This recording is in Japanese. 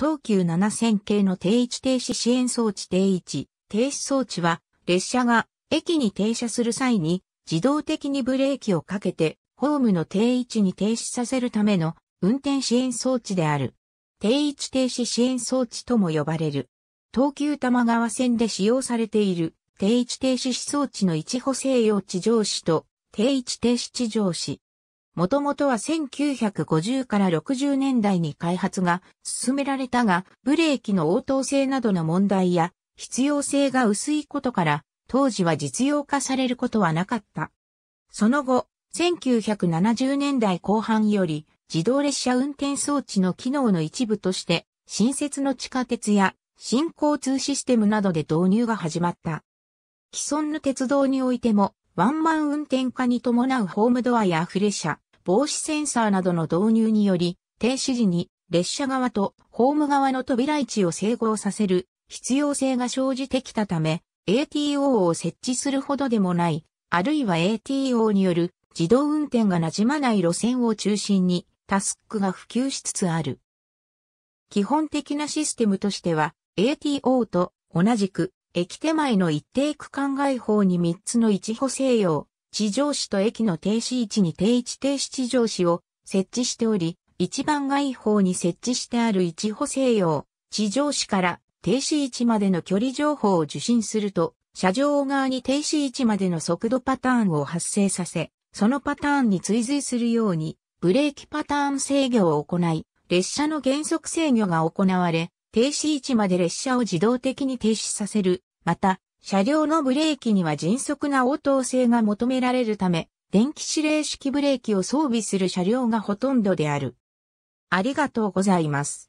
東急7000系の定位置停止支援装置定位置停止装置は、列車が駅に停車する際に自動的にブレーキをかけて、ホームの定位置に停止させるための運転支援装置である。定位置停止支援装置とも呼ばれる。東急多摩川線で使用されている定位置停止装置の一補正用地上市と定位置停止地上市。もともとは1950から60年代に開発が進められたが、ブレーキの応答性などの問題や必要性が薄いことから、当時は実用化されることはなかった。その後、1970年代後半より自動列車運転装置の機能の一部として、新設の地下鉄や新交通システムなどで導入が始まった。既存の鉄道においても、ワンマン運転化に伴うホームドアやアフレ車、防止センサーなどの導入により、停止時に列車側とホーム側の扉位置を整合させる必要性が生じてきたため、ATO を設置するほどでもない、あるいは ATO による自動運転が馴染まない路線を中心にタスクが普及しつつある。基本的なシステムとしては ATO と同じく駅手前の一定区間外方に3つの一歩西洋、地上市と駅の停止位置に定位置停止地上市を設置しており、一番外方に設置してある一歩西洋、地上市から停止位置までの距離情報を受信すると、車上側に停止位置までの速度パターンを発生させ、そのパターンに追随するように、ブレーキパターン制御を行い、列車の減速制御が行われ、停止位置まで列車を自動的に停止させる。また、車両のブレーキには迅速な応答性が求められるため、電気指令式ブレーキを装備する車両がほとんどである。ありがとうございます。